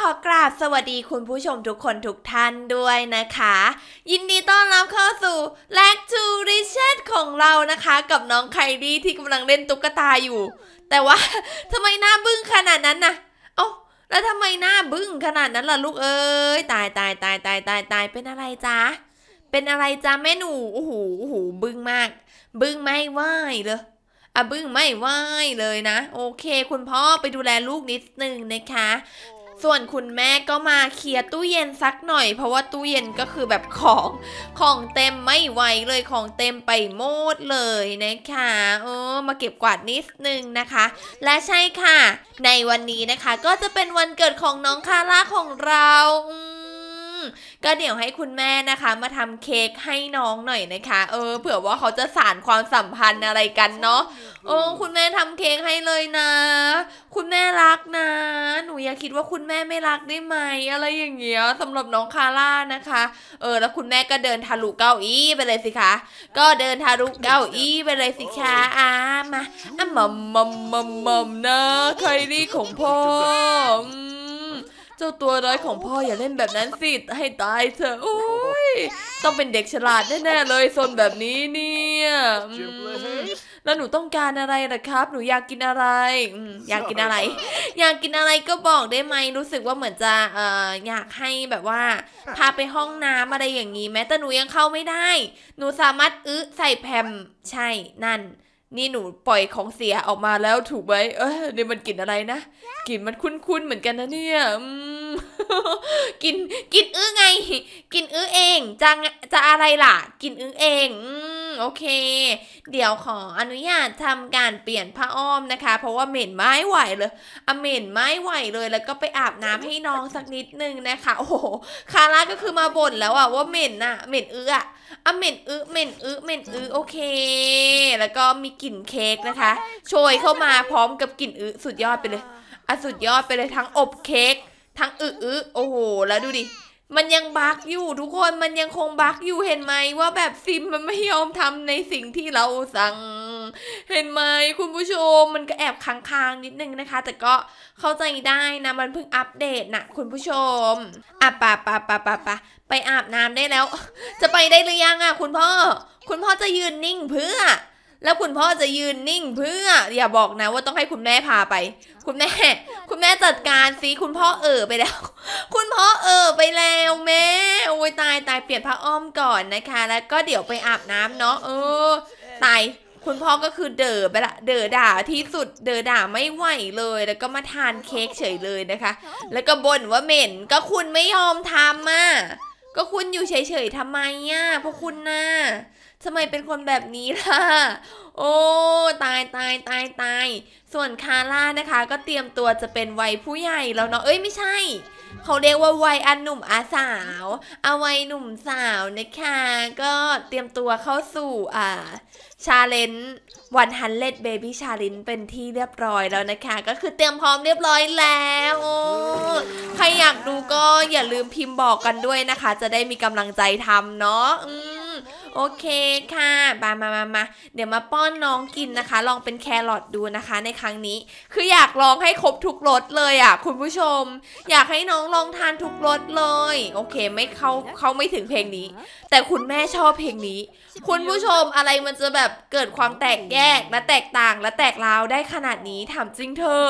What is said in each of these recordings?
ขอกราบสวัสดีคุณผู้ชมทุกคน ทุกท่านด้วยนะคะ ยินดีต้อนรับเข้าสู่ l a c to Richard ของเรานะคะ กับน้องไคลี่ที่กำลังเล่นตุ๊กตาอยู่ แต่ว่าทำไมหน้าบึ้งขนาดนั้นนะโอ้แล้วทำไมหน้าบึ้งขนาดนั้นล่ะลูกเอ้ยตายตายตายตายตายตายเป็นอะไรจ๊ะเป็นอะไรจ๊ะแม่หนูโอ้โหโอ้โหบึ้งมาก บึ้งไม่ไหวเลยอะบึ้งไม่ไหวเลยนะโอเค คุณพ่อไปดูแลลูกนิดนึงนะคะส่วนคุณแม่ก็มาเคลียร์ตู้เย็นสักหน่อยเพราะว่าตู้เย็นก็คือแบบของของเต็มไม่ไหวเลยของเต็มไปหมดเลยนะคะ เออ มาเก็บกวาดนิดนึงนะคะ และใช่ค่ะ ในวันนี้นะคะก็จะเป็นวันเกิดของน้องคาร่าของเราอืก็เดี๋ยวให้คุณแม่นะคะมาทำเค้กให้น้องหน่อยนะคะ เออเผื่อว่าเขาจะสานความสัมพันธ์อะไรกันเนาะโอ้คุณแม่ทำเค้กให้เลยนะ คุณแม่รักนะ หนูอย่าคิดว่าคุณแม่ไม่รักได้ไหมอะไรอย่างเงี้ย สำหรับน้องคาร่านะคะเออแล้วคุณแม่ก็เดินทะลุเก้าอี้ไปเลยสิคะก็เดินทะลุเก้าอี้ไปเลยสิคะอ่ามาอ่ะมัมมัมมัมมัมนะใครรี่ของพ่อเจ้าตัวร้อยของพ่อ อย่าเล่นแบบนั้นสิให้ตายเถอะโอ้ยต้องเป็นเด็กฉลาดแน่ๆ เลยโซนแบบนี้เนี่ยแล้วหนูต้องการอะไรล่ะครับหนูอยากกินอะไรอยากกินอะไรอยากกินอะไรก็บอกได้ไหมรู้สึกว่าเหมือนจะเอ่ออยากให้แบบว่าพาไปห้องน้ำอะไรอย่างนี้แม้แต่หนูยังเข้าไม่ได้ หนูสามารถอื้อใส่แผมใช่นั่นนี่หนูปล่อยของเสียออกมาแล้วถูกไหมเออนี่มันกลิ่นอะไรนะกลิ่นมันคุ้นๆเหมือนกันนะเนี่ยกินกินอื้อไง กินอื้อเองจะจะอะไรล่ะ กินอื้อเอง อืมโอเค เดี๋ยวขออนุญาตทำการเปลี่ยนผ้าอ้อมนะคะ เพราะว่าเหม็นไม้ไหวเลยอเหม็นไม้ไหวเลย แล้วก็ไปอาบน้ำให้น้องสักนิดนึงนะคะ โอ้โห คาร่าก็คือมาบ่นแล้วอะว่าเหม็นอะเหม็นอื้ออะอ่ะเหม็นอึเหม็นอึเหม็นอึโอเคแล้วก็มีกลิ่นเค้กนะคะโชยเข้ามาพร้อมกับกลิ่นอึสุดยอดไปเลยอ่ะสุดยอดไปเลยทั้งอบเค้กทั้งอึอึโอ้โหแล้วดูดิมันยังบักอยู่ ทุกคนมันยังคงบักอยู่เห็นไหมว่าแบบซิมมันไม่ยอมทำในสิ่งที่เราสั่งเห็นไหมคุณผู้ชมมันก็แอบค้างๆนิดนึงนะคะ แต่ก็เข้าใจได้นะมันเพิ่งอัปเดตนะคุณผู้ชมอ่ะปะปะปะปะปะไปอาบน้ำได้แล้ว จะไปได้หรือยังอ่ะคุณพ่อคุณพ่อจะยืนนิ่งเพื่อ แล้วคุณพ่อจะยืนนิ่งเพื่ออย่าบอกนะ ว่าต้องให้คุณแม่พาไป คุณแม่คุณแม่จัดการสิคุณพ่อเออไปแล้ว คุณพ่อเออไปแล้วแม่โอ้ยตายตายเปลี่ยนผ้าอ้อมก่อนนะคะ แล้วก็เดี๋ยวไปอาบน้ำเนาะเออตายคุณพ่อก็คือเด๋อไปละ เด๋อด่าที่สุด เด๋อด่าไม่ไหวเลย แล้วก็มาทานเค้กเฉยเลยนะคะ แล้วก็บ่นว่าเหม็น ก็คุณไม่ยอมทำอ่ะ ก็คุณอยู่เฉยๆทำไมอ่ะพวกคุณน่ะทำไมเป็นคนแบบนี้ล่ะ โอ้ ตายตายตายตาย ส่วนคาร่านะคะ ก็เตรียมตัวจะเป็นวัยผู้ใหญ่แล้วเนาะ เอ้ยไม่ใช่ เขาเรียกว่าวัยอันหนุ่มอาสาวเอาวัยหนุ่มสาวนะคะก็เตรียมตัวเข้าสู่อ่าชาเลนจ์วันฮันเลดเบบี้ชาลินเป็นที่เรียบร้อยแล้วนะคะ ก็คือเตรียมพร้อมเรียบร้อยแล้วใครอยากดูก็อย่าลืมพิมพ์บอกกันด้วยนะคะ จะได้มีกำลังใจทำเนาะโอเคค่ะมามามามาเดี๋ยวมาป้อนน้องกินนะคะ ลองเป็นแครอทดูนะคะในครั้งนี้ คืออยากลองให้ครบทุกรสเลยอ่ะ คุณผู้ชม อยากให้น้องลองทานทุกรสเลย โอเค ไม่เข้าเขาไม่ถึงเพลงนี้ แต่คุณแม่ชอบเพลงนี้ คุณผู้ชมอะไรมันจะแบบเกิดความแตกแยกและแตกต่างและแตกราวได้ขนาดนี้ถามจริงเธอ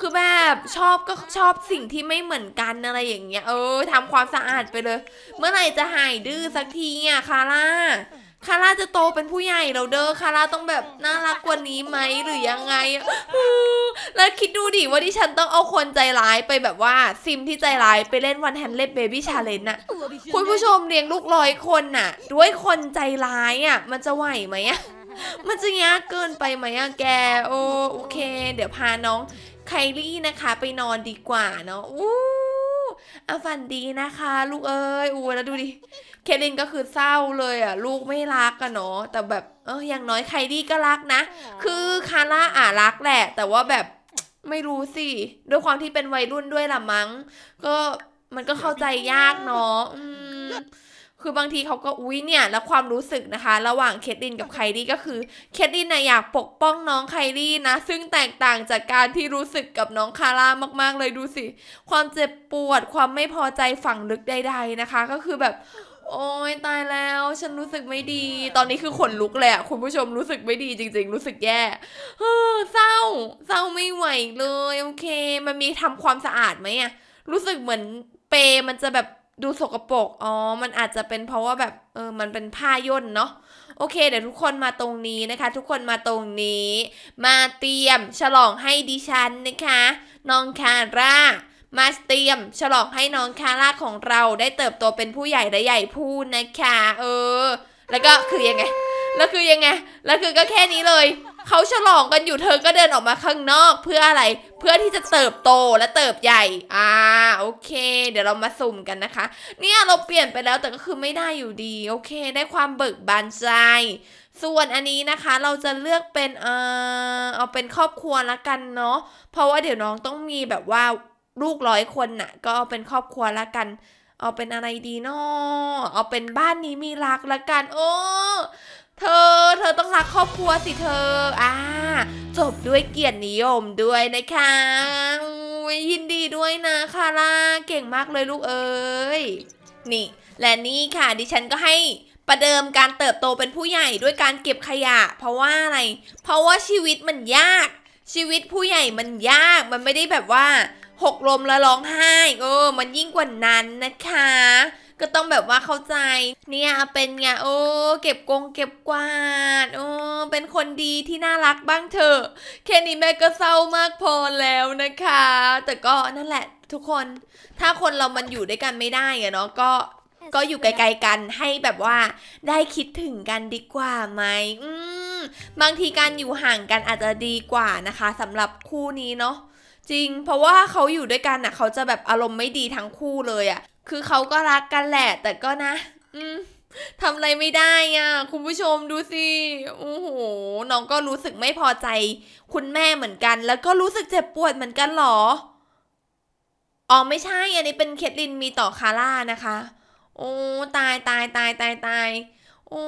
คือแบบชอบก็ชอบสิ่งที่ไม่เหมือนกันอะไรอย่างเงี้ยเออทำความสะอาดไปเลย เมื่อไหร่จะหายดื้อสักทีอ่ะคาร่าคาร่าจะโตเป็นผู้ใหญ่แล้วเด้อคาร่าต้องแบบน่ารักกว่านี้ไหมหรือยังไงแล้วคิดดูดิว่าที่ฉันต้องเอาคนใจร้ายไปแบบว่าซิมที่ใจร้ายไปเล่นวันแฮนเล็บเบบี้ชาเลนจ์น่ะคุณผู้ชมเลี้ยงลูกร้อยคนน่ะ ด้วยคนใจร้ายอ่ะมันจะไหวไหมอ่ะมันจะยากเกินไปไหมอ่ะแก โอโอเค เดี๋ยวพาน้องไคลี่นะคะไปนอนดีกว่าเนาะ อู้อาฝันดีนะคะลูกเอ้ย อู้แล้วดูดิ เคลินก็คือเศร้าเลยอ่ะ ลูกไม่รักกันเนาะแต่แบบเอออย่างน้อยไคลี่ก็รักนะ คือคาร่าอ่ะรักแหละ แต่ว่าแบบไม่รู้สิด้วยความที่เป็นวัยรุ่นด้วยล่ะมั้ง ก็มันก็เข้าใจยากเนาะคือบางทีเขาก็อุ้ยเนี่ยแล้วความรู้สึกนะคะ ระหว่างเคทลินกับไคลี่ก็คือ เคทลินน่ะอยากปกป้องน้องไคลี่นะซึ่งแตกต่างจากการที่รู้สึกกับน้องคาร่ามาก ๆ เลยดูสิความเจ็บปวด ความไม่พอใจฝังลึกใดๆนะคะ ก็คือแบบ โอ้ยตายแล้ว ฉันรู้สึกไม่ดี ตอนนี้คือขนลุกเลยอะคุณผู้ชมรู้สึกไม่ดี จริง ๆ รู้สึกแย่เฮ้อเศร้า เศร้าไม่ไหวเลยโอเค มันมีทำความสะอาดไหมอะรู้สึกเหมือนเปมันจะแบบดูสกรปรก อ๋อ มันอาจจะเป็นเพราะว่าแบบ เออ มันเป็นผ้าย่นเนาะ โอเค เดี๋ยวทุกคนมาตรงนี้นะคะ ทุกคนมาตรงนี้ มาเตรียมฉลองให้ดิฉันนะคะ น้องคาร่า มาเตรียม ฉลองให้น้องคาร่าของเราได้เติบโตเป็นผู้ใหญ่และใหญ่ผู้นะคะเออ แล้วก็คือยังไง แล้วคือยังไง แล้วคือก็แค่นี้เลยเขาฉลองกันอยู่เธอ ก็เดินออกมาข้างนอก เพื่ออะไรเพื่อที่จะเติบโตและเติบใหญ่ อ่า โอเค เดี๋ยวเรามาสุ่มกันนะคะ เนี่ยเราเปลี่ยนไปแล้วแต่ก็คือไม่ได้อยู่ดี โอเค ได้ความเบิกบานใจส่วนอันนี้นะคะเราจะเลือกเป็น เออเอาเป็นครอบครัวละกันเนาะเพราะว่าเดี๋ยวน้องต้องมีแบบว่าลูกร้อยคนน่ะ ก็เอาเป็นครอบครัวละกันเอาเป็นอะไรดีเนาะเอาเป็นบ้านนี้มีรักละกัน โอ้เธอ เธอต้องรักครอบครัวสิเธออ่าจบด้วยเกียรตินิยมด้วยนะคะยินดีด้วยนะคาร่าเก่งมากเลยลูกเอ้ย นี่ และนี่ค่ะ ดิฉันก็ให้ประเดิมการเติบโตเป็นผู้ใหญ่ด้วยการเก็บขยะ เพราะว่าอะไร เพราะว่าชีวิตมันยาก ชีวิตผู้ใหญ่มันยาก มันไม่ได้แบบว่าหกลมแล้วร้องไห้ เออ มันยิ่งกว่านั้นนะคะก็ต้องแบบว่าเข้าใจเนี่ยเป็นไงโอ้เก็บกงเก็บกวาดโอ้เป็นคนดีที่น่ารักบ้างเถอะแค่นี้แม่ก็เศร้ามากพอแล้วนะคะ แต่ก็นั่นแหละทุกคน ถ้าคนเรามันอยู่ด้วยกันไม่ได้อะเนาะก็ก็อยู่ไกลๆกันให้แบบว่าได้คิดถึงกันดีกว่าไหมอืมบางทีการอยู่ห่างกันอาจจะดีกว่านะคะ สำหรับคู่นี้เนาะจริง เพราะว่าเขาอยู่ด้วยกันอ่ะเขาจะแบบอารมณ์ไม่ดีทั้งคู่เลยอ่ะคือเขาก็รักกันแหละ แต่ก็นะ อืมทำอะไรไม่ได้อ่ะ คุณผู้ชมดูสิ โอ้โห น้องก็รู้สึกไม่พอใจ คุณแม่เหมือนกัน แล้วก็รู้สึกเจ็บปวดเหมือนกันหรออ๋อไม่ใช่ อันนี้เป็นเคทลินมีต่อคาร่านะคะ โอ้ตายตายตายตายตายโอ้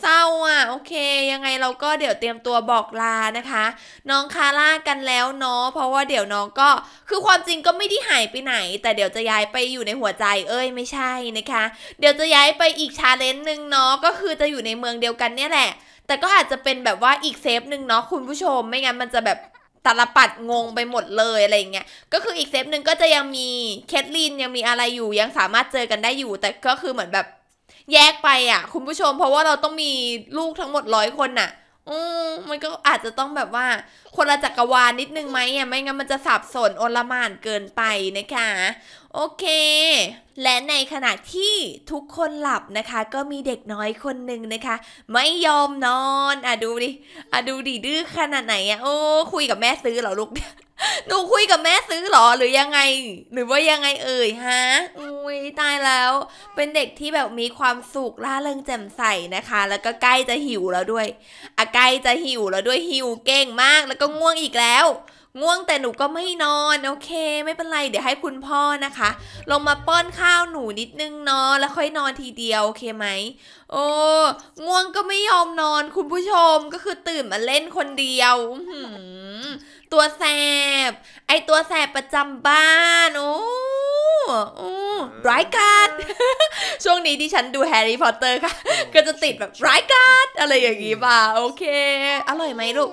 เศร้าอ่ะ โอเคยังไงเราก็เดี๋ยวเตรียมตัวบอกลานะคะ น้องคาร่ากันแล้วเนาะเพราะว่าเดี๋ยวน้องก็คือความจริงก็ไม่ได้หายไปไหน แต่เดี๋ยวจะย้ายไปอยู่ในหัวใจเอ้ยไม่ใช่นะคะ เดี๋ยวจะย้ายไปอีกชาเลนจ์หนึ่งเนาะก็คือจะอยู่ในเมืองเดียวกันเนี่ยแหละแต่ก็อาจจะเป็นแบบว่าอีกเซฟหนึ่งเนาะคุณผู้ชมไม่งั้นมันจะแบบตาลปัดงงไปหมดเลยอะไรเงี้ยก็คืออีกเซฟหนึ่งก็จะยังมีแคทลินยังมีอะไรอยู่ยังสามารถเจอกันได้อยู่ แต่ก็คือเหมือนแบบแยกไปอ่ะ คุณผู้ชมเพราะว่าเราต้องมีลูกทั้งหมดร้อยคนน่ะ อืมมันก็อาจจะต้องแบบว่า คนละจักรวาลนิดนึงไหมอ่ะไม่งั้นมันจะสับสนโอลมานเกินไปนะคะโอเค และในขณะที่ทุกคนหลับนะคะ ก็มีเด็กน้อยคนหนึ่งนะคะ ไม่ยอมนอน อ่ะดูดิ อ่ะดูดิดื้อขนาดไหนอ่ะโอ้คุยกับแม่ซื้อเหรอลูก หนูคุยกับแม่ซื้อหรอหรือยังไง หรือว่ายังไงเอ่ยฮะอุ้ยตายแล้ว เป็นเด็กที่แบบมีความสุขร่าเริงแจ่มใสนะคะ แล้วก็ใกล้จะหิวแล้วด้วยอ่ะใกล้จะหิวแล้วด้วยหิวเก่งมาก แล้วก็ง่วงอีกแล้วง่วงแต่หนูก็ไม่นอนโอเค ไม่เป็นไรเดี๋ยวให้คุณพ่อนะคะ ลงมาป้อนข้าวหนูนิดนึงนอนแล้วค่อยนอนทีเดียว โอเคไหมโอ้ง่วงก็ไม่ยอมนอนคุณผู้ชมก็คือตื่นมาเล่นคนเดียว ตัวแสบไอตัวแสบประจำบ้าน โอ้ร้ายกาดช่วงนี้ที่ฉันดูแฮร์รี่พอตเตอร์ค่ะ ก็จะติดแบบร้ายกาดอะไรอย่างงี้ป่ะ โอเค อร่อยไหมลูก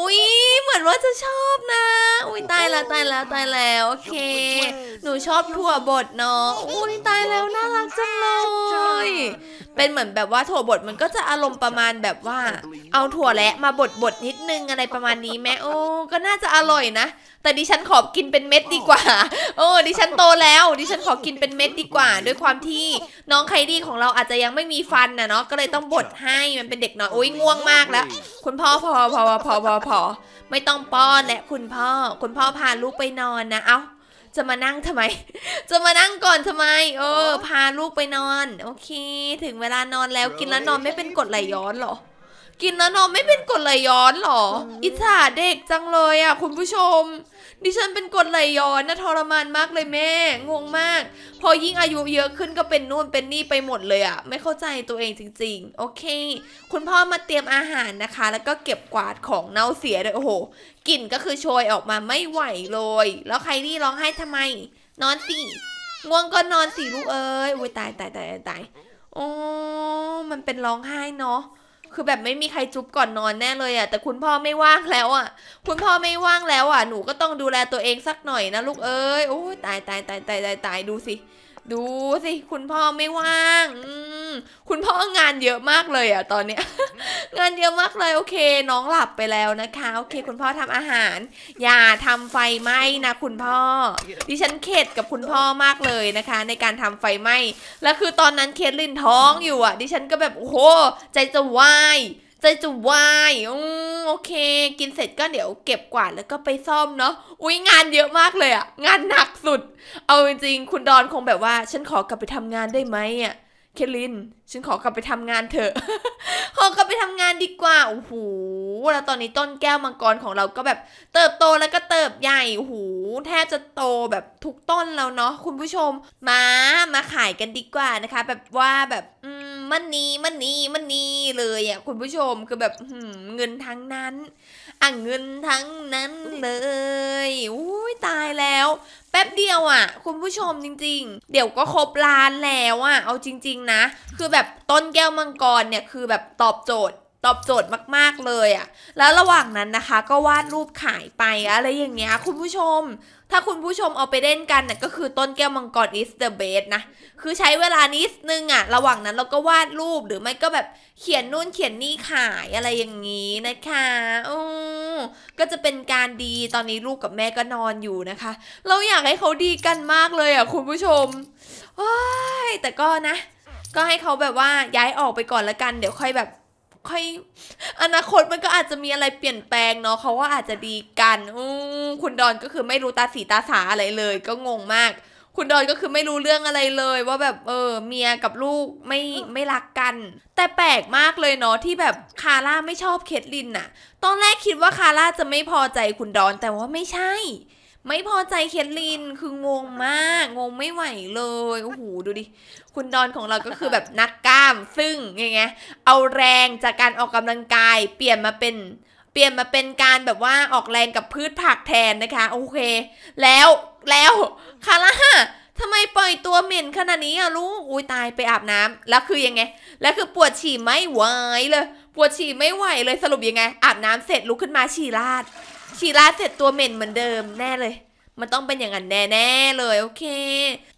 อุ้ยเหมือนว่าจะชอบนะ อุ้ยตายแล้วตายแล้วตายแล้วโอเค หนูชอบถั่วบดเนาะอุ้ยตายแล้วน่ารักจังเลยเป็นเหมือนแบบว่าถั่วบดมันก็จะอารมณ์ประมาณแบบว่า เอาถั่วและมาบดบดนิดนึงอะไรประมาณนี้แม่โอ้ ก็น่าจะอร่อยนะแต่ดิฉันขอกินเป็นเม็ดดีกว่า โอ้ ดิฉันโตแล้ว ดิฉันขอกินเป็นเม็ดดีกว่า ด้วยความที่น้องไคดี้ของเราอาจจะยังไม่มีฟันนะเนาะก็เลยต้องบดให้มันเป็นเด็กน้อยโอ้ยง่วงมากแล้ว คุณพ่อพอพอพอพอพอไม่ต้องป้อนและคุณพ่อคุณพ่อพาลูกไปนอนนะเอ้าจะมานั่งทำไม จะมานั่งก่อนทำไม เออ พาลูกไปนอน โอเค ถึงเวลานอนแล้วกินแล้วนอนไม่เป็นกดไหลย้อนหรอกินแล้วนอนไม่เป็นกรดไหลย้อนหรอ อิจฉาเด็กจังเลยอ่ะ คุณผู้ชมดิฉันเป็นกรดไหลย้อนนะทรมานมากเลยแม่งงมาก พอยิ่งอายุเยอะขึ้นก็เป็นนู่นเป็นนี่ไปหมดเลยอ่ะ ไม่เข้าใจตัวเองจริงๆ โอเค คุณพ่อมาเตรียมอาหารนะคะ แล้วก็เก็บกวาดของเน่าเสียเลยโอ้โหกลิ่นก็คือโชยออกมาไม่ไหวเลย แล้วใครที่ร้องไห้ทำไม นอนสิง่วงก็นอนสิลูกเอ้ยโอ้ยตายตายตายตายโอ้มันเป็นร้องไห้เนาะคือแบบไม่มีใครจุ๊บก่อนนอนแน่เลยอะ่ะแต่คุณพ่อไม่ว่างแล้วอะ่ะ คุณพ่อไม่ว่างแล้วอะ่ะ หนูก็ต้องดูแลตัวเองสักหน่อยนะ ลูกเอ้ยโอ้ยตายตายตายตายตายตาย ดูสิดูสิคุณพ่อไม่ว่างอืคุณพ่องานเยอะมากเลยอะตอนเนี้ยงานเยอะมากเลยโอเค น้องหลับไปแล้วนะคะโอเคคุณพ่อทำอาหาร อย่าทำไฟไหม้นะคุณพ่อดิฉันเข็ดกับคุณพ่อมากเลยนะคะ ในการทำไฟไหม้แล้วคือตอนนั้นเคทลินท้องอยู่อะดิฉันก็แบบโอ้โหใจจะวายจจะวายโอเค กินเสร็จก็เดี๋ยวเก็บกวาดแล้วก็ไปซ่อมเนาะอุ้ยงานเยอะมากเลยอะงานหนักสุด เอาจริงๆคุณดอนคงแบบว่า ฉันขอกลับไปทำงานได้ไหมอะเคลิน ฉันขอกลับไปทำงานเถอะ ขอกลับไปทำงานดีกว่า โอ้โห แล้วตอนนี้ต้นแก้วมังกรของเราก็แบบเติบโตแล้วก็เติบใหญ่ โอ้โห แทบจะโตแบบทุกต้นแล้วเนาะคุณผู้ชม มา มาขายกันดีกว่านะคะ แบบว่าแบบอืมมันนี่มันนี่มันนี่เลยอ่ะคุณผู้ชมคือแบบเงินทั้งนั้น อ่ะเงินทั้งนั้นเลยอุ้ยตายแล้ว แป๊บเดียวอ่ะ คุณผู้ชมจริง ๆ เดี๋ยวก็ครบล้านแล้วอ่ะเอาจริงๆนะ คือแบบต้นแก้วมังกรเนี่ย คือแบบตอบโจทย์ตอบโจทย์มากๆเลยอะ่ะ แล้วระหว่างนั้นนะคะ ก็วาดรูปขายไปอะไรอย่างเงี้ยคุณผู้ชม ถ้าคุณผู้ชมเอาไปเล่นกันน่ยก็คือต้นแก้วมังกร is the best นะ คือใช้เวลานิดนึงอะ่ะ ระหว่างนั้นเราก็วาดรูปหรือไม่ก็แบบเขียนนู่นเขียนนี่ขายอะไรอย่างงี้นะคะอือก็จะเป็นการดี ตอนนี้ลูกกับแม่ก็นอนอยู่นะคะ เราอยากให้เขาดีกันมากเลยอะ่ะ คุณผู้ชมอ้ย แต่ก็นะ ก็ให้เขาแบบว่าย้ายออกไปก่อนละกัน เดี๋ยวค่อยแบบค่อยอนาคตมันก็อาจจะมีอะไรเปลี่ยนแปลงเนาะเขาว่าอาจจะดีกันอืคุณดอนก็คือไม่รู้ตาสีตาสาอะไรเลย ก็งงมาก คุณดอนก็คือไม่รู้เรื่องอะไรเลย ว่าแบบเออเมียกับลูกไม่ไม่รักกัน แต่แปลกมากเลยเนาะที่แบบคาร่าไม่ชอบเคทลินน่ะ ตอนแรกคิดว่าคาร่าจะไม่พอใจคุณดอนแต่ว่าไม่ใช่ไม่พอใจเคทลินคืองงมาก งงไม่ไหวเลย โอ้โห ดูดิ คุณดอนของเราก็คือแบบนักกล้ามซึ่งไงไงเอาแรงจากการออกกำลังกายเปลี่ยนมาเป็น เปลี่ยนมาเป็นการแบบว่าออกแรงกับพืชผักแทนนะคะ โอเค แล้วแล้วคาร่าทำไมปล่อยตัวเหม็นขนาดนี้อะลูก อุ้ยตายไปอาบน้ำ แล้วคือยังไง แล้วคือปวดฉี่ไม่ไหวเลย ปวดฉี่ไม่ไหวเลยสรุปยังไงอาบน้ำเสร็จลุกขึ้นมาฉี่ราดฉีดาเสร็จตัวเหม็นเหมือนเดิมแน่เลย มันต้องเป็นอย่างนั้นแน่ๆเลย โอเค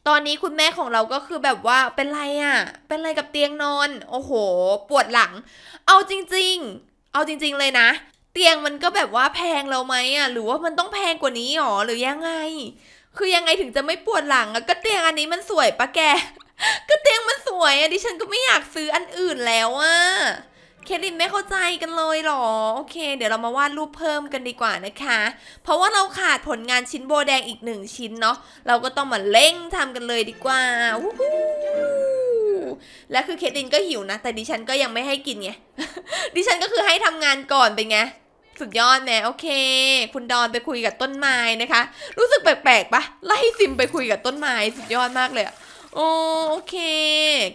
ตอนนี้คุณแม่ของเราก็คือแบบว่าเป็นไรอะเป็นไรกับเตียงนอน โอ้โห ปวดหลัง เอาจริงๆ เอาจริงๆเลยนะ เตียงมันก็แบบว่าแพงเราไหมอะหรือว่ามันต้องแพงกว่านี้หรอหรือยังไง คือยังไงถึงจะไม่ปวดหลังอะก็เตียงอันนี้มันสวยปะแก ก็เตียงมันสวยอะดิฉันก็ไม่อยากซื้ออันอื่นแล้วอะเคลินไม่เข้าใจกันเลยหรอโอเค เดี๋ยวเรามาวาดรูปเพิ่มกันดีกว่านะคะ เพราะว่าเราขาดผลงานชิ้นโบแดงอีกหนึ่งชิ้นเนาะเราก็ต้องมาเล่งทำกันเลยดีกว่าและคือเคตินก็หิวนะ แต่ดิฉันก็ยังไม่ให้กินไงดิฉันก็คือให้ทำงานก่อนไปไง สุดยอดแม่โอเค คุณดอนไปคุยกับต้นไม้นะคะ รู้สึกแปลกๆปะไล่ซิมไปคุยกับต้นไม้สุดยอดมากเลยอะโอเค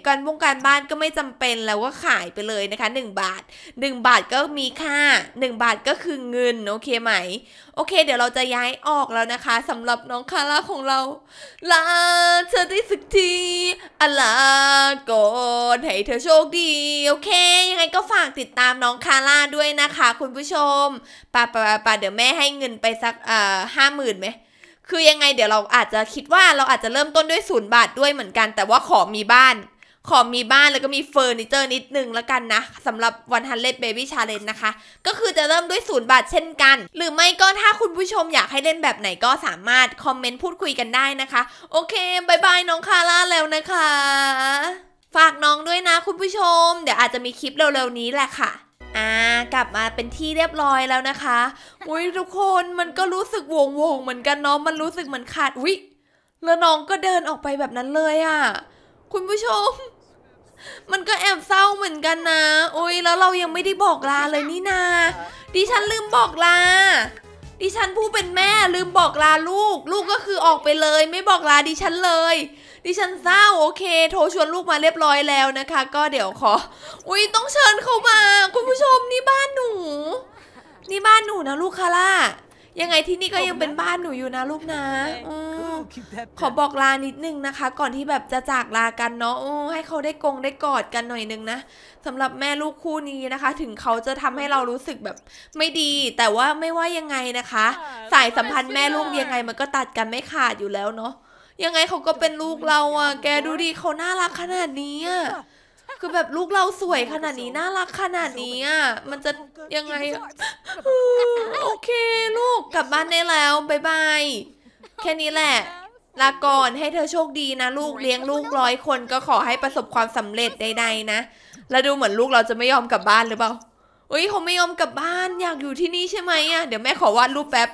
การวงการบ้านก็ไม่จำเป็นแล้วก็ขายไปเลยนะคะ 1 บาท 1 บาทก็มีค่า 1 บาทก็คือเงิน โอเคไหม โอเคเดี๋ยวเราจะย้ายออกแล้วนะคะ สำหรับน้องคาร่าของเราลาเธอได้สักทีอัลาก่อให้เธอโชคดีโอเคยังไงก็ฝากติดตามน้องคาร่าด้วยนะคะคุณผู้ชมป้าป่าป่าเดี๋ยวแม่ให้เงินไปสักเอ่อห้าหมื่นไหมคือยังไงเดี๋ยวเราอาจจะคิดว่าเราอาจจะเริ่มต้นด้วยศูนย์บาทด้วยเหมือนกัน แต่ว่าขอมีบ้าน ขอมีบ้านแล้วก็มีเฟอร์นิเจอร์นิดนึงแล้วกันนะสำหรับวันฮันเลดเบบี้ชาเลนนะคะ ก็คือจะเริ่มด้วยศูนย์บาทเช่นกัน หรือไม่ก็ถ้าคุณผู้ชมอยากให้เล่นแบบไหนก็สามารถ คอมเมนต์พูดคุยกันได้นะคะ โอเคบายบายน้องคาร่าแล้วนะคะ ฝากน้องด้วยนะคุณผู้ชม เดี๋ยวอาจจะมีคลิปเร็วๆนี้แหละค่ะ่ากลับมาเป็นที่เรียบร้อยแล้วนะคะอุ้ยทุกคนมันก็รู้สึกวงวงเหมือนกันเนาะ มันรู้สึกเหมือนขาด วิ แล้วน้องก็เดินออกไปแบบนั้นเลยอะ่ะคุณผู้ชม มันก็แอบเศร้าเหมือนกันนะ โอ้ยแล้วเรายังไม่ได้บอกลาเลยนี่นา ดิฉันลืมบอกลา ดิฉันผู้เป็นแม่ลืมบอกลาลูก ลูกก็คือออกไปเลย ไม่บอกลาดิฉันเลยดิฉันเศร้าโอเคโทรชวนลูกมาเรียบร้อยแล้วนะคะ ก็เดี๋ยวขออุ้ยต้องเชิญเขามา คุณผู้ชมนี่บ้านหนู นี่บ้านหนูนะลูกคาร่ายังไงที่นี่ก็ยังเป็นบ้านหนูอยู่นะลูกนะอขอบอกลานิดนึงนะคะ ก่อนที่แบบจะจากลากันเนาะให้เขาได้กงได้กอดกันหน่อยนึงนะสำหรับแม่ลูกคู่นี้นะคะ ถึงเขาจะทำให้เรารู้สึกแบบไม่ดี แต่ว่าไม่ว่ายังไงนะคะ สายสัมพันธ์แม่ลูกยังไงมันก็ตัดกันไม่ขาดอยู่แล้วเนาะยังไงเขาก็เป็นลูกเราอ่ะ แกดูดิเขาน่ารักขนาดนี้อ่ะ คือแบบลูกเราสวยขนาดนี้ น่ารักขนาดนี้อ่ะ มันจะยังไงอโอเค ลูกกลับบ้านได้แล้วบายบายแค่นี้แหละ ลาก่อน ให้เธอโชคดีนะ ลูกเลี้ยงลูกร้อยคนก็ขอให้ประสบความสำเร็จใดๆนะ แล้วดูเหมือนลูกเราจะไม่ยอมกลับบ้านหรือเปล่า อุ้ยเขาไม่ยอมกลับบ้านอยากอยู่ที่นี่ใช่ไหมอ่ะ เดี๋ยวแม่ขอวาดรูปแป๊บ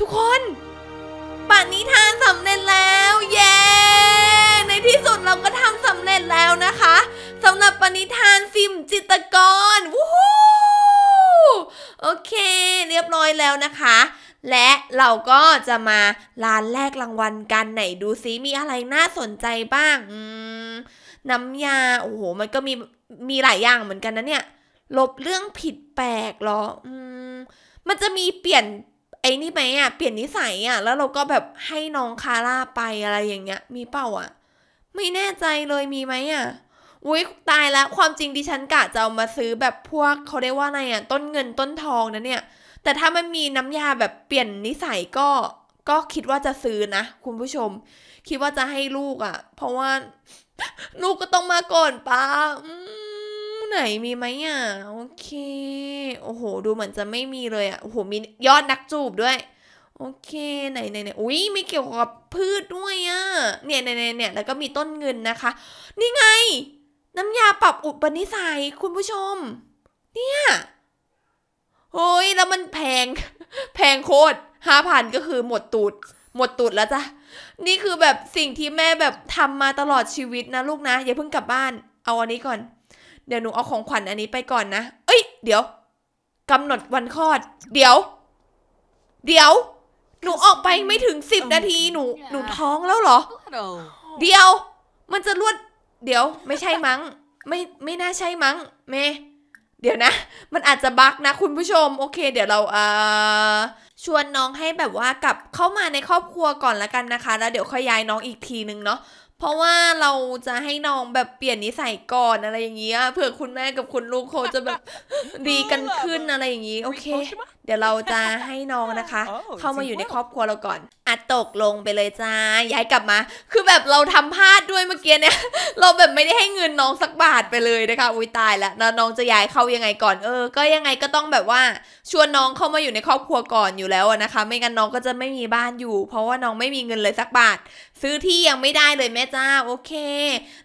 ทุกคนัตินิทานสำเร็จแล้วเย้ในที่สุดเราก็ทำสำเร็จแล้วนะคะสำหรับปณิธานฟิมจิตกรวู้ฮู้โอเคเรียบร้อยแล้วนะคะ และเราก็จะมาร้านแรกรางวัลกันไหนดูซิมีอะไรน่าสนใจบ้าง น้ำยาโอ้โหมันก็มีมีหลายอย่างเหมือนกันนะเนี่ย ลบเรื่องผิดแปลกหรออมมันจะมีเปลี่ยนไอ้นี่ไหมอ่ะ เปลี่ยนนิสัยอ่ะแล้วเราก็แบบให้น้องคาร่าไปอะไรอย่างเงี้ย มีเปล่าอ่ะไม่แน่ใจเลยมีไหมอ่ะอุ้ยตายแล้วความจริงดิฉันกะจะเอามาซื้อแบบพวกเขาเรียกว่าอะไรอ่ะ ต้นเงินต้นทองนะเนี่ย แต่ถ้ามันมีน้ำยาแบบเปลี่ยนนิสัยก็ ก็คิดว่าจะซื้อนะคุณผู้ชม คิดว่าจะให้ลูกอ่ะ เพราะว่าลูกก็ต้องมาก่อนป้าอืมไหนมีไหมอ่ะโอเคโอ้โห ดูเหมือนจะไม่มีเลยอ่ะ โอ้โห มียอดนักจูบด้วย โอเค ไหนไหนไหนอุ้ยมีเกี่ยวกับพืชด้วยอ่ะ เนี่ยเนี่ยเนี่ยแล้วก็มีต้นเงินนะคะ นี่ไง น้ำยาปรับอุปนิสัยคุณผู้ชม เนี่ยโอ้ย แล้วมันแพง แพงโคตรห้าพันก็คือหมดตูด หมดตูดแล้วจ้ะ นี่คือแบบสิ่งที่แม่แบบทำมาตลอดชีวิตนะลูกนะอย่าเพิ่งกลับบ้านเอาอันนี้ก่อนเดี๋ยวหนูเอาของขวัญอันนี้ไปก่อนนะ เอ้ย เดี๋ยวกำหนดวันคลอด เดี๋ยว เดี๋ยว หนูออกไปไม่ถึงสิบนาทีหนู หนูท้องแล้วเหรอ เดี๋ยว มันจะรวด เดี๋ยว ไม่ใช่มั้ง ไม่ ไม่น่าใช่มั้ง เมเดี๋ยวนะ มันอาจจะบั๊กนะคุณผู้ชม โอเค เดี๋ยวเราเอ่อชวนน้องให้แบบว่ากลับเข้ามาในครอบครัวก่อนละกันนะคะ แล้วเดี๋ยวค่อยย้ายน้องอีกทีนึงเนาะเพราะว่าเราจะให้น้องแบบเปลี่ยนนิสัยก่อนอะไรอย่างเงี้ยเผื่อคุณแม่กับคุณลูกเขาจะแบบดีกันขึ้นอะไรอย่างงี้ โอเค เดี๋ยวเราจะให้น้องนะคะ เข้ามาอยู่ในครอบครัวเราก่อนอัดตกลงไปเลยจ้าย้ายกลับมา คือแบบเราทำพลาดด้วยเมื่อกี้เนี่ยเราแบบไม่ได้ให้เงินน้องสักบาทไปเลยนะคะอุ้ยตายละแล้วน้องจะย้ายเข้ายังไงก่อนเออ ก็ยังไงก็ต้องแบบว่าชวนน้องเข้ามาอยู่ในครอบครัวก่อนอยู่แล้วนะคะ ไม่งั้นน้องก็จะไม่มีบ้านอยู่ เพราะว่าน้องไม่มีเงินเลยสักบาทซื้อที่ยังไม่ได้เลยแม่จ้าโอเค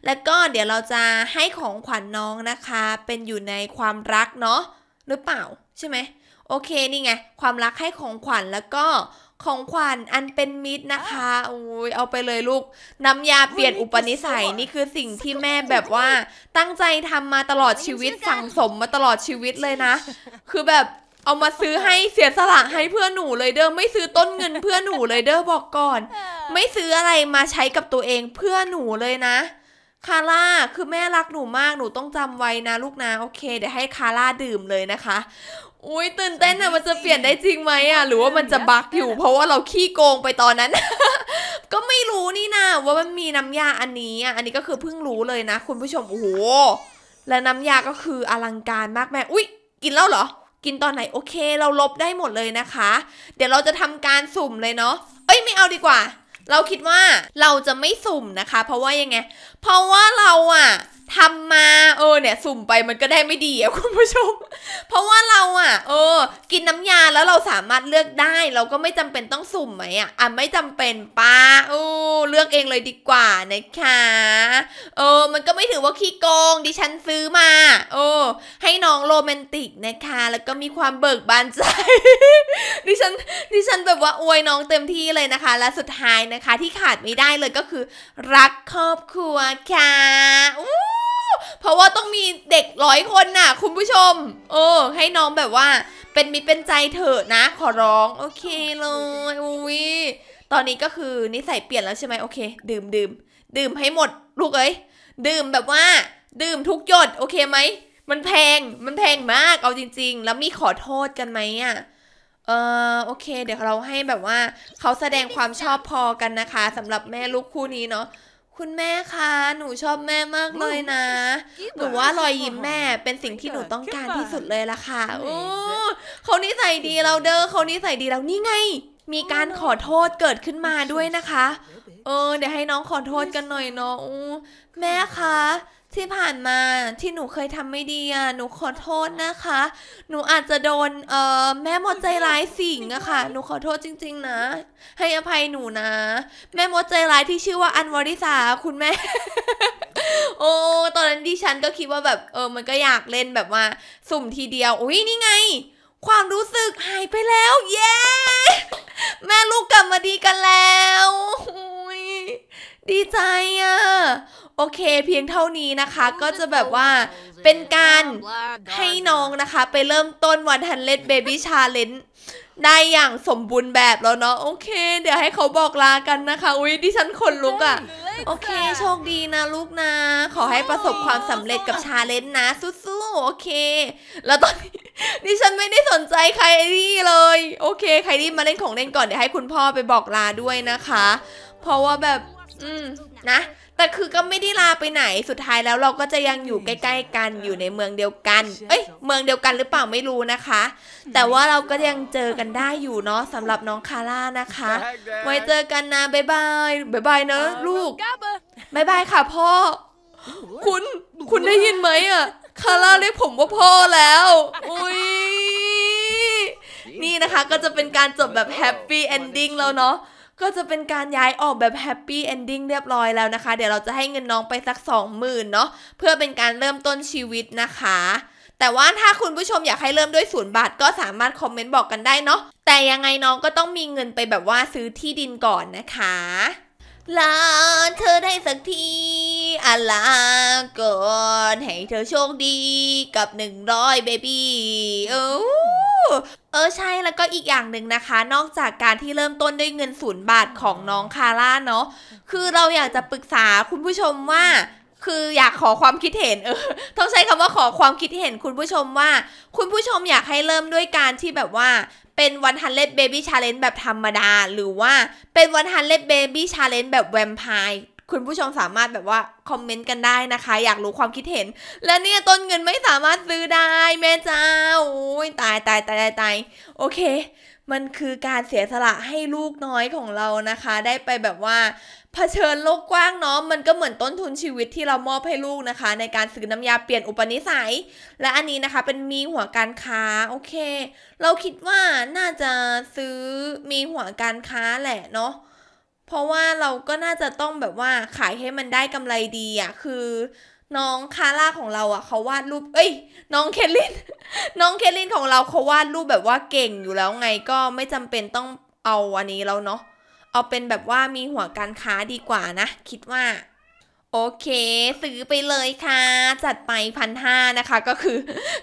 แล้วก็เดี๋ยวเราจะให้ของขวัญนน้องนะคะ เป็นอยู่ในความรักเนาะหรือเปล่าใช่ไหมโอเคนี่ไง ความรักให้ของขวัญแล้วก็ของขวัญอันเป็นมิตรนะคะ โอ้ยเอาไปเลยลูกน้ำยาเปลี่ยนอุปนิสัยนี่คือสิ่งที่แม่แบบว่าตั้งใจทำมาตลอดชีวิตสั่งสมมาตลอดชีวิตเลยนะ คือแบบเอามาซื้อให้เสียสละให้เพื่อนหนูเลยเด้อไม่ซื้อต้นเงิน เพื่อนหนูเลยเด้อบอกก่อนไม่ซื้ออะไรมาใช้กับตัวเองเพื่อหนูเลยนะ คาร่าคือแม่รักหนูมากหนูต้องจำไว้นะลูกนะโอเค เดี๋ยวให้คาร่าดื่มเลยนะคะอุ้ยตื่นเต้นอะมันจะเปลี่ยนได้จริงไหมอะหรือว่ามันจะบักอยู่เพราะว่าเราขี้โกงไปตอนนั้น ก็ไม่รู้นี่นะว่ามันมีน้ำยาอันนี้อะอันนี้ก็คือเพิ่งรู้เลยนะ คุณผู้ชมโอ้โหและน้ำยาก็คืออลังการมากแม่อุ้ยกินแล้วเหรอกินตอนไหนโอเค เราลบได้หมดเลยนะคะ เดี๋ยวเราจะทำการสุ่มเลยเนาะเอ้ยไม่เอาดีกว่าเราคิดว่าเราจะไม่สุ่มนะคะเพราะว่ายังไง เพราะว่าเราอะทำมาเออเนี่ย สุ่มไปมันก็ได้ไม่ดีอะคุณผู้ชมเพราะว่าเราอะเออกินน้ำยาแล้วเราสามารถเลือกได้ เราก็ไม่จำเป็นต้องสุ่มไหมอะอ่ะไม่จำเป็นป้าโอ้เลือกเองเลยดีกว่านะคะเออมันก็ไม่ถือว่าขี้โกง ดิฉันซื้อมาโอ้ให้น้องโรแมนติกนะคะ แล้วก็มีความเบิกบานใจดิฉันดิฉันแบบว่าอวยน้องเต็มที่เลยนะคะ และสุดท้ายนะคะ ที่ขาดไม่ได้เลยก็คือ รักครอบครัวค่ะอู้เพราะว่าต้องมีเด็กร้อยคนน่ะ คุณผู้ชม เออ ให้น้องแบบว่า เป็นมิเป็นใจเถอะนะขอร้อง โอเคเลยอุ้ยตอนนี้ก็คือนิสัยเปลี่ยนแล้วใช่ไหม โอเค ดื่มดื่มดื่มให้หมดลูกเอ้ยดื่มแบบว่า ดื่มทุกหยด โอเคไหม มันแพง มันแพงมากเอาจริงๆ แล้วมีขอโทษกันไหมอ่ะ เออโอเค เดี๋ยวเราให้แบบว่าเขาแสดงความชอบพอกันนะคะสำหรับแม่ลูกคู่นี้เนาะคุณแม่คะ หนูชอบแม่มากเลยนะหนูว่ารอยยิ้มแม่เป็นสิ่งที่หนูต้องการที่สุดเลยละค่ะ โอ้เขานใส่ดีเราเด้อเขานใส่ดีเรานี่ไง มีการขอโทษเกิดขึ้นมาด้วยนะคะ เออ เดี๋ยวให้น้องขอโทษกันหน่อยเนาะ แม่คะที่ผ่านมาที่หนูเคยทำไม่ดีอ่ะหนูขอโทษนะคะ หนูอาจจะโดนเอ่อแม่มดใจร้ายสิงอะค่ะหนูขอโทษจริง ๆนะให้อภัยหนูนะ แม่มดใจร้ายที่ชื่อว่าอันวริสาคุณแม่โอ้ตอนนั้นดิฉันก็คิดว่าแบบเออมันก็อยากเล่นแบบว่า สุ่มทีเดียวอุ้ยนี่ไง ความรู้สึกหายไปแล้ว เย้แม่ลูกกลับมาดีกันแล้วดีใจอะ่ะโอเค เพียงเท่านี้นะคะก็จะแบบว่าเป็นการให้น้องนะคะ ไปเริ่มต้นวันทันเล็ดเบบี้ชาเลนจ์ได้อย่างสมบูรณ์แบบแล้วเนาะโอเค เดี๋ยวให้เขาบอกลากันนะคะ อุ้ยดิฉันขนลุกอะ่ะ โอเค โชคดีนะ ลูกนะ ขอให้ประสบความสำเร็จกับชาเลนจ์นะสู้ๆโอเค แล้วตอนนี้ ดิฉันไม่ได้สนใจใครนี่เลยโอเค ใครที่มาเล่นของเล่นก่อนเดี๋ยวให้คุณพ่อไปบอกลาด้วยนะคะเพราะว่าแบบ อืม นะ แต่คือก็ไม่ได้ ลา ไปไหน สุดท้ายแล้วเราก็จะ ยัง อยู่ใกล้ ๆ กัน อยู่ในเมืองเดียวกัน เอ้ย เมือง เดียวกัน หรือเปล่า ไม่รู้ นะคะ แต่ว่าเราก็ยังเจอกันได้ อยู่ เนาะสำหรับ น้อง คาร่า นะคะ ไว้ เจอกัน นะ บ๊าย บายบ๊าย บายเนอะลูกบ๊าย บาย ค่ะ พ่อ คุณ คุณ ได้ยินไหมอ่ะ คาร่า เรียก ผม ว่า พ่อ แล้ว อุ้ยนี่นะคะ ก็จะเป็น การ จบ แบบแฮปปี้เอนดิ้งแล้ว เนาะก็จะเป็นการย้ายออกแบบแฮปปี้เอนดิ้งเรียบร้อยแล้วนะคะ เดี๋ยวเราจะให้เงินน้องไปสัก20,000เนาะเพื่อเป็นการเริ่มต้นชีวิตนะคะ แต่ว่าถ้าคุณผู้ชมอยากให้เริ่มด้วยศูนย์บาทก็สามารถคอมเมนต์บอกกันได้เนาะแต่ยังไงน้องก็ต้องมีเงินไปแบบว่าซื้อที่ดินก่อนนะคะลาเธอได้สักทีอาลาก่อน ให้เธอโชคดีกับหนึ่งร้อยเบบี้โอ้เออใช่แล้วก็อีกอย่างหนึ่งนะคะ นอกจากการที่เริ่มต้นด้วยเงินศูนย์บาทของน้องคาร่าเนาะคือเราอยากจะปรึกษาคุณผู้ชมว่าคืออยากขอความคิดเห็นเออต้องใช้คำว่าขอความคิดเห็นคุณผู้ชมว่า คุณผู้ชมอยากให้เริ่มด้วยการที่แบบว่า เป็นวันทันเล็บเบบี้ชาเลนจ์แบบธรรมดา หรือว่า เป็นวันทันเล็บเบบี้ชาเลนจ์แบบแวมไพร์คุณผู้ชมสามารถแบบว่าคอมเมนต์กันได้นะคะ อยากรู้ความคิดเห็น และเนี่ย ต้นเงินไม่สามารถซื้อได้แม่เจ้า โอ้ยตายตายตายตายตายโอเค มันคือการเสียสละให้ลูกน้อยของเรานะคะ ได้ไปแบบว่าเผชิญโลกกว้างเนาะมันก็เหมือนต้นทุนชีวิตที่เรามอบให้ลูกนะคะ ในการซื้อน้ำยาเปลี่ยนอุปนิสัย และอันนี้นะคะ เป็นมีหัวการค้า โอเค เราคิดว่าน่าจะซื้อมีหัวการค้าแหละเนาะเพราะว่าเราก็น่าจะต้องแบบว่าขายให้มันได้กำไรดีอะ่ะคือ น้องคาร่าของเราอ่ะเขาวาดรูปเอ้ยน้องเคลลินน้องเคลลินของเราเขาวาดรูปแบบว่าเก่งอยู่แล้วไงก็ไม่จำเป็นต้องเอาอันนี้แล้วเนาะเอาเป็นแบบว่ามีหัวการค้าดีกว่านะ คิดว่า โอเค ซื้อไปเลยค่ะจัดไปพันห้านะคะ ก็คือ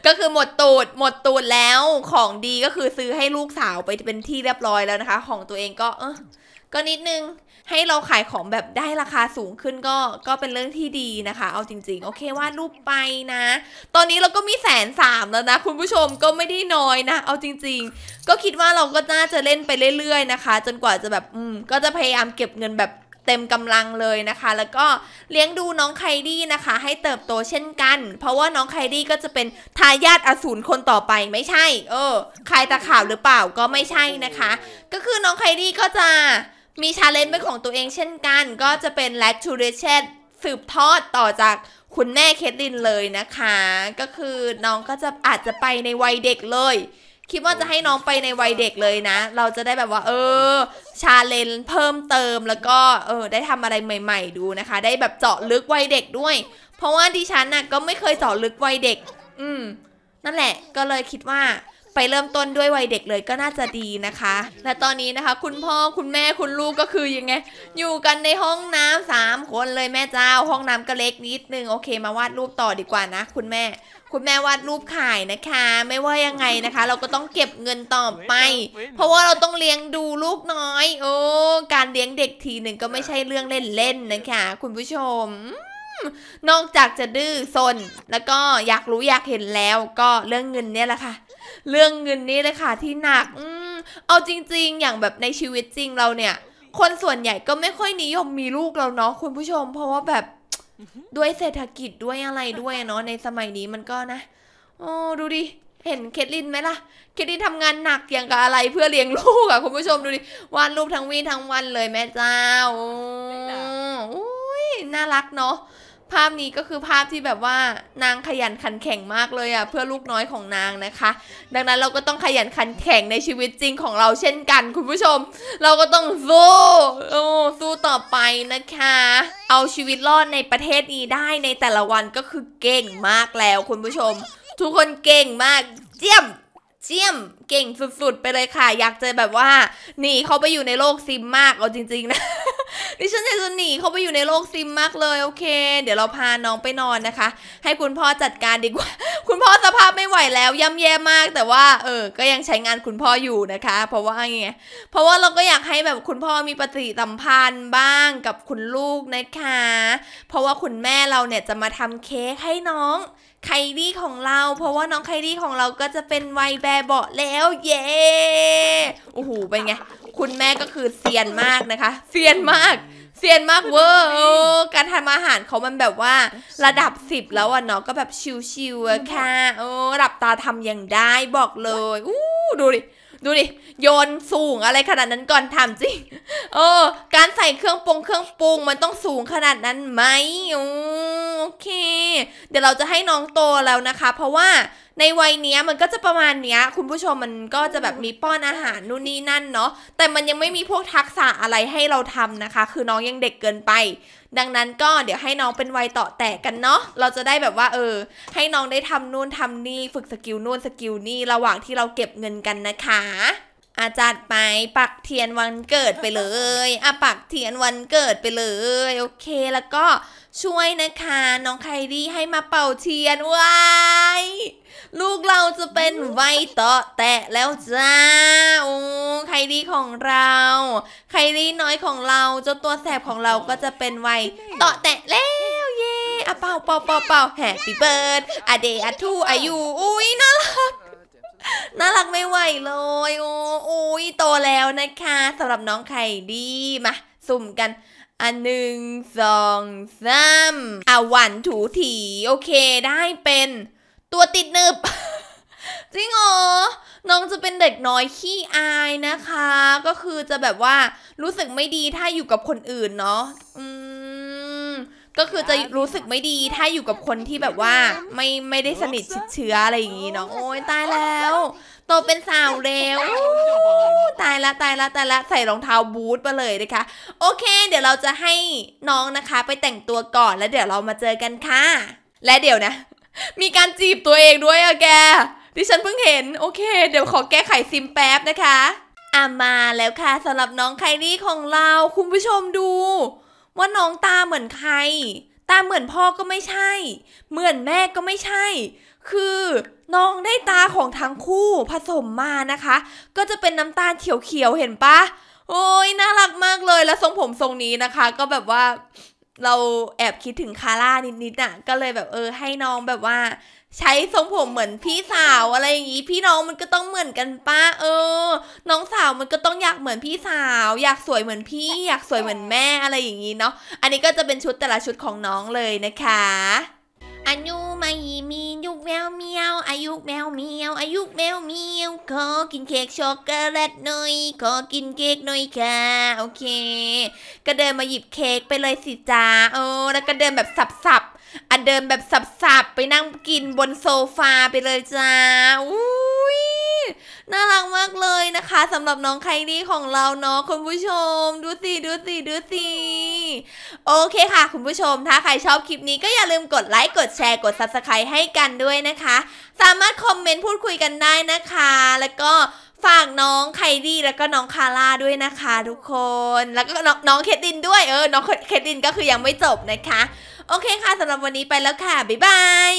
ก็คือหมดตูด หมดตูดแล้วของดีก็คือซื้อให้ลูกสาวไป เป็นที่เรียบร้อยแล้วนะคะ ของตัวเองก็เออก็นิดนึงให้เราขายของแบบได้ราคาสูงขึ้นก็ก็เป็นเรื่องที่ดีนะคะ เอาจริงๆโอเควาดรูปไปนะ ตอนนี้เราก็มีแสนสามแล้วนะคุณผู้ชมก็ไม่ได้น้อยนะเอาจริงๆ ก็คิดว่าเราก็น่าจะเล่นไปเรื่อยๆนะคะจนกว่าจะแบบอืม ก็จะพยายามเก็บเงินแบบเต็มกำลังเลยนะคะ แล้วก็เลี้ยงดูน้องไคดี้นะคะ ให้เติบโตเช่นกัน เพราะว่าน้องไคดี้ก็จะเป็นทายาทอสูรคนต่อไปไม่ใช่ เออ ใครตาข่าวหรือเปล่าก็ไม่ใช่นะคะ ก็คือน้องไคดี้ก็จะมีชาเลนจ์เป็นของตัวเองเช่นกันก็จะเป็นแลทูเรเชตสืบทอดต่อจากคุณแม่เคทลินเลยนะคะ ก็คือน้องก็จะอาจจะไปในวัยเด็กเลย คิดว่าจะให้น้องไปในวัยเด็กเลยนะ เราจะได้แบบว่า เออ ชาเลนจ์เพิ่มเติมแล้วก็เออได้ทำอะไรใหม่ ๆดูนะคะ ได้แบบเจาะลึกวัยเด็กด้วย เพราะว่าดิฉันน่ะก็ไม่เคยเจาะลึกวัยเด็ก อืม นั่นแหละก็เลยคิดว่าไปเริ่มต้นด้วยวัยเด็กเลยก็น่าจะดีนะคะและตอนนี้นะคะ คุณพ่อคุณแม่คุณลูกก็คือยังไงอยู่กันในห้องน้ำ3คนเลยแม่เจ้า ห้องน้ำก็เล็กนิดนึงโอเค มาวาดรูปต่อดีกว่านะ คุณแม่คุณแม่วาดรูปขายนะคะ ไม่ว่ายังไงนะคะ เราก็ต้องเก็บเงินต่อไป เพราะว่าเราต้องเลี้ยงดูลูกน้อย โอ้การเลี้ยงเด็กทีหนึ่งก็ไม่ใช่เรื่องเล่นๆนะคะคุณผู้ชม นอกจากจะดื้อซนแล้วก็อยากรู้อยากเห็นแล้วก็เรื่องเงินเนี่ยแหละค่ะเรื่องเงินนี่เลยค่ะที่หนัก อืม เอาจริงๆอย่างแบบในชีวิตจริงเราเนี่ย คนส่วนใหญ่ก็ไม่ค่อยนิยมมีลูกเราเนาะคุณผู้ชม เพราะว่าแบบ ด้วยเศรษฐกิจด้วยอะไรด้วยเนาะในสมัยนี้มันก็นะ โอ้ดูดิ เห็นเคทลินไหมล่ะ เคทลินทำงานหนักอย่างกับอะไรเพื่อเลี้ยงลูกอะคุณผู้ชมดูดิวาดรูปทั้งวีทั้งวันเลยแม่เจ้าโอ้ยน่ารักเนาะภาพนี้ก็คือภาพที่แบบว่า นางขยันขันแข็งมากเลยอะ่ะ เพื่อลูกน้อยของนางนะคะ ดังนั้นเราก็ต้องขยันขันแข็งในชีวิตจริงของเราเช่นกัน คุณผู้ชม เราก็ต้องสู้โอ้สู้ต่อไปนะคะ เอาชีวิตรอดในประเทศนี้ได้ในแต่ละวันก็คือเก่งมากแล้ว คุณผู้ชม ทุกคนเก่งมาก เจี๊ยมเจียมเก่งสุดๆไปเลยค่ะ อยากจะแบบว่าหนีเขาไปอยู่ในโลกซิมมากเอาจริงๆนะดิฉันอยากจะหนีเขาไปอยู่ในโลกซิมมากเลยโอเค เดี๋ยวเราพาน้องไปนอนนะคะ ให้คุณพ่อจัดการดีกว่า คุณพ่อสภาพไม่ไหวแล้ว ย่ำแย่มาก แต่ว่าเออก็ยังใช้งานคุณพ่ออยู่นะคะ เพราะว่าไงเพราะว่าเราก็อยากให้แบบคุณพ่อมีปฏิสัมพันธ์บ้างกับคุณลูกนะคะ เพราะว่าคุณแม่เราเนี่ยจะมาทำเค้กให้น้องไคลี่ของเรา เพราะว่าน้องไคลี่ของเราก็จะเป็นวัยแบเบาะแล้วเย้โอ้โหเป็นไง คุณแม่ก็คือเซียนมากนะคะ เซียนมาก เซียนมากเวอร์การทำอาหารเขามันแบบว่า ระดับสิบแล้วอ่ะเนาะ ก็แบบชิวๆค่ะโอ้หลับตาทำอย่างได้บอกเลย อู้ดูดิดูดิ โยนสูงอะไรขนาดนั้นก่อนถามจริงเออ การใส่เครื่องปรุงเครื่องปรุงมันต้องสูงขนาดนั้นไหม โอเค เดี๋ยวเราจะให้น้องโตแล้วนะคะ เพราะว่าในวัยเนี้ยมันก็จะประมาณเนี้ย คุณผู้ชมมันก็จะแบบมีป้อนอาหารนู่นนี่ นั่นเนาะแต่มันยังไม่มีพวกทักษะอะไรให้เราทำนะคะ คือน้องยังเด็กเกินไป ดังนั้นก็เดี๋ยวให้น้องเป็นวัยต่อแตะกันเนาะเราจะได้แบบว่าเออ ให้น้องได้ทำนู่นทำนี่ ฝึกสกิลนู่นสกิลนี่ระหว่างที่เราเก็บเงินกันนะคะอาจารย์ไปปักเทียนวันเกิดไปเลยอ่ะปักเทียนวันเกิดไปเลย โอเค แล้วก็ช่วยนะคะ น้องไคดีให้มาเป่าเทียนไว้ ลูกเราจะเป็นไวต่อแตะแล้วจ้า โอ้ไคดีของเราไคดีน้อยของเรา เจ้าตัวแสบของเราก็จะเป็นไวต่อแตะแล้วเย่อ่ะเป่าเป่าเป่าเป่าแฮปปี้เบิร์ดอะเดย์อะทูอายุอุ้ยน่ารักน่ารักไม่ไหวเลย โอ้โอยโตแล้วนะคะสำหรับน้องไข่ดี มาสุ่มกันอันหนึ่งสองสามอ่ะหวันถูถีโอเค ได้เป็นตัวติดหนึบ จริงเหรอน้องจะเป็นเด็กน้อยขี้อายนะคะ ก็คือจะแบบว่ารู้สึกไม่ดีถ้าอยู่กับคนอื่นเนาะอืก็คือจะรู้สึกไม่ดีถ้าอยู่กับคนที่แบบว่าไม่ไม่ได้สนิทชิดเชื้ออะไรอย่างงี้เนาะโอ้ยตายแล้ว โตเป็นสาวแล้วตายละตายละตายละใส่รองเท้าบูทไปเลยนะคะโอเค เดี๋ยวเราจะให้น้องนะคะไปแต่งตัวก่อนแล้วเดี๋ยวเรามาเจอกันค่ะ และเดี๋ยวนะ มีการจีบตัวเองด้วยอะแกดิฉันเพิ่งเห็นโอเค เดี๋ยวขอแก้ไขซิมแป๊บนะคะอ่ามาแล้วค่ะสำหรับน้องไคลี่ของเราคุณผู้ชมดูว่าน้องตาเหมือนใคร ตาเหมือนพ่อก็ไม่ใช่ เหมือนแม่ก็ไม่ใช่ คือน้องได้ตาของทั้งคู่ผสมมานะคะ ก็จะเป็นน้ำตาลเขียวๆเห็นปะโอ้ยน่ารักมากเลยแล้วทรงผมทรงนี้นะคะ ก็แบบว่า เราแอบคิดถึงคาร่านิดๆน่ะก็เลยแบบเออ ให้น้องแบบว่าใช้ทรงผมเหมือนพี่สาวอะไรอย่างงี้พี่น้องมันก็ต้องเหมือนกันป้าเออ น้องสาวมันก็ต้องอยากเหมือนพี่สาว อยากสวยเหมือนพี่ อยากสวยเหมือนแม่อะไรอย่างงี้เนาะ อันนี้ก็จะเป็นชุดแต่ละชุดของน้องเลยนะคะอายุไม่มียุกแมวเมียว อายุแมวเมียว อายุแมวเมียวขอกินเค้กช็อกโกแลตหน่อยขอกินเค้กหน่อยค่ะ โอเค ก็เดินมาหยิบเค้กไปเลยสิจ้าโอ้แล้วก็เดินแบบสับๆอันเดินแบบสับๆไปนั่งกินบนโซฟาไปเลยจ้าอุ้ย น่ารักมากเลยนะคะสำหรับน้องไคลี่ของเราเนาะคุณผู้ชม ดูสิดูสิดูสิโอเคค่ะ คุณผู้ชมถ้าใครชอบคลิปนี้ก็อย่าลืมกดไลค์กดแชร์กด s u b s c r i b ์ให้กันด้วยนะคะ สามารถคอมเมนต์พูดคุยกันได้นะคะ แล้วก็ฝากน้องไคดี้แล้วก็น้องคาร่าด้วยนะคะ ทุกคนแล้วก็น้องเคทดินด้วยเออน้องเคทดินก็คือยังไม่จบนะคะโอเคค่ะ สำหรับวันนี้ไปแล้วค่ะ บ๊ายบาย